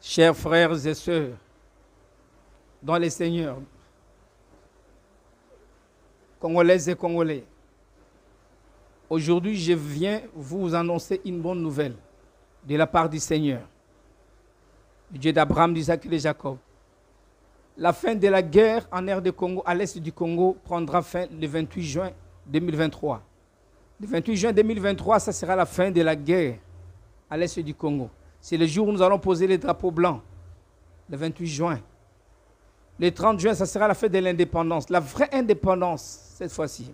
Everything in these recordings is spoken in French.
chers frères et sœurs dans les seigneurs, Congolaises et Congolais, aujourd'hui je viens vous annoncer une bonne nouvelle de la part du Seigneur, du Dieu d'Abraham, d'Isaac et de Jacob. La fin de la guerre en air de Congo, à l'est du Congo, prendra fin le 28 juin 2023. Le 28 juin 2023, ça sera la fin de la guerre à l'est du Congo. C'est le jour où nous allons poser les drapeaux blancs, le 28 juin. Le 30 juin, ça sera la fête de l'indépendance, la vraie indépendance cette fois-ci.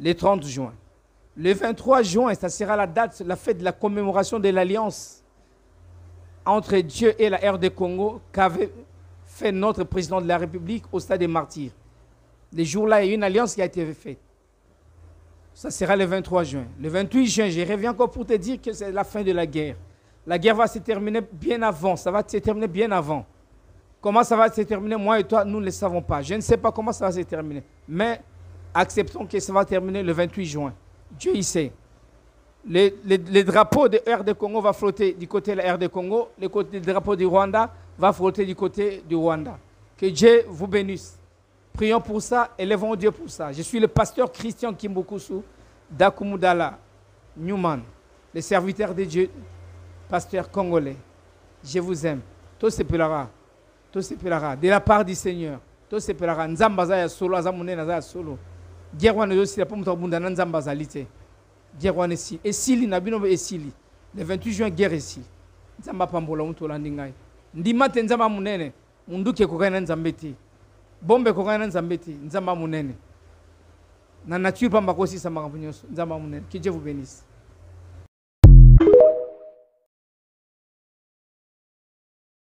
Le 30 juin. Le 23 juin, ça sera la date, la fête de la commémoration de l'alliance entre Dieu et la RD Congo qu'avait fait notre président de la République au stade des martyrs. Les jours-là, il y a une alliance qui a été faite. Ça sera le 23 juin. Le 28 juin, je reviens encore pour te dire que c'est la fin de la guerre. La guerre va se terminer bien avant. Ça va se terminer bien avant. Comment ça va se terminer, moi et toi, nous ne le savons pas. Je ne sais pas comment ça va se terminer. Mais acceptons que ça va terminer le 28 juin. Dieu y sait. Les, les, de drapeaux de Congo va flotter du côté de la de Congo. Le, drapeau du Rwanda va flotter du côté du Rwanda. Que Dieu vous bénisse. Prions pour ça, élevons Dieu pour ça. Je suis le pasteur Christian Kimbukusu d'Akumudala, Newman, le serviteur de Dieu Pasteur congolais, je vous aime. Tout se pelara. Tout se pelara. De la part du Seigneur. Tout se pelara. Nzambaza ya solo, azamune na za solo. Guerre wana yosi la pomuta bunda nzambaza Guerre si. Esili na et esili. Le 28 juin guerre ici. Nzamba pambola mtu landi Ndima te nzamba munene. Munduke kokana Bombe kokana n'zambeti, Nzamba munene. Na nature pamba kosi sa Nzamba munene. Que Dieu vous bénisse.